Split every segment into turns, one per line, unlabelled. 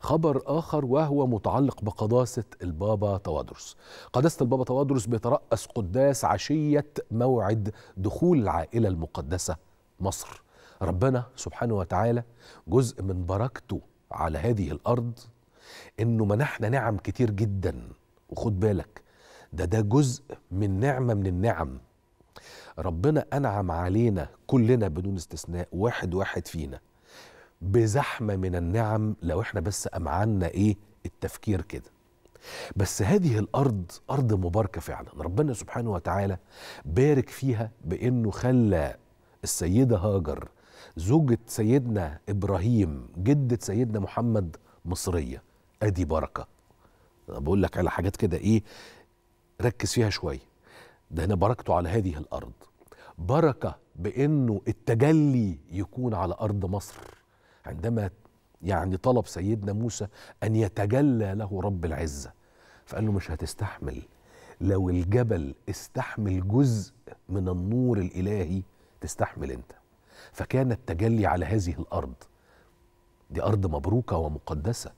خبر آخر وهو متعلق بقداسة البابا توادرس قداسة البابا توادرس بيترأس قداس عشية موعد دخول العائلة المقدسة مصر ربنا سبحانه وتعالى جزء من بركته على هذه الأرض إنه منحنا نعم كتير جدا وخد بالك ده ده جزء من نعمة من النعم ربنا أنعم علينا كلنا بدون استثناء واحد واحد فينا بزحمه من النعم لو احنا بس امعنا ايه التفكير كده بس هذه الارض ارض مباركه فعلا ربنا سبحانه وتعالى بارك فيها بانه خلى السيده هاجر زوجة سيدنا إبراهيم جدة سيدنا محمد مصرية أدي بركة بقول لك على حاجات كده إيه ركز فيها شوية ده هنا بركته على هذه الأرض بركة بأنه التجلي يكون على أرض مصر عندما يعني طلب سيدنا موسى أن يتجلى له رب العزة فقال له مش هتستحمل لو الجبل استحمل جزء من النور الإلهي تستحمل أنت فكان التجلي على هذه الأرض دي أرض مبروكة ومقدسة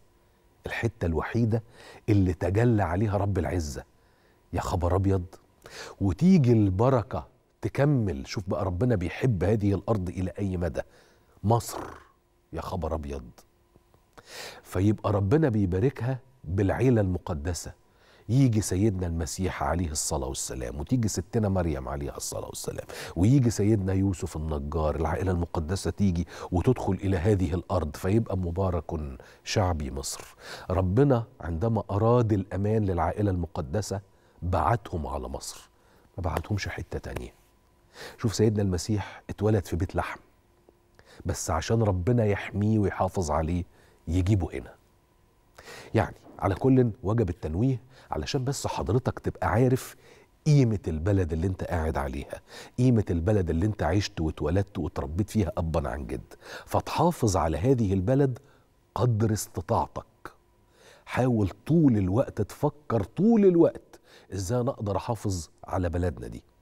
الحتة الوحيدة اللي تجلى عليها رب العزة يا خبر أبيض وتيجي البركة تكمل شوف بقى ربنا بيحب هذه الأرض إلى أي مدى مصر يا خبر ابيض فيبقى ربنا بيباركها بالعيله المقدسه يجي سيدنا المسيح عليه الصلاة والسلام وتيجي ستنا مريم عليها الصلاة والسلام ويجي سيدنا يوسف النجار العائلة المقدسة تيجي وتدخل إلى هذه الأرض فيبقى مبارك شعبي مصر ربنا عندما أراد الأمان للعائلة المقدسة بعتهم على مصر ما بعتهمش حتة تانية شوف سيدنا المسيح اتولد في بيت لحم بس عشان ربنا يحميه ويحافظ عليه يجيبه هنا يعني على كل وجب التنويه علشان بس حضرتك تبقى عارف قيمة البلد اللي انت قاعد عليها قيمة البلد اللي انت عشت واتولدت وتربيت فيها أبا عن جد فتحافظ على هذه البلد قدر استطاعتك حاول طول الوقت تفكر طول الوقت ازاي انا اقدر احافظ على بلدنا دي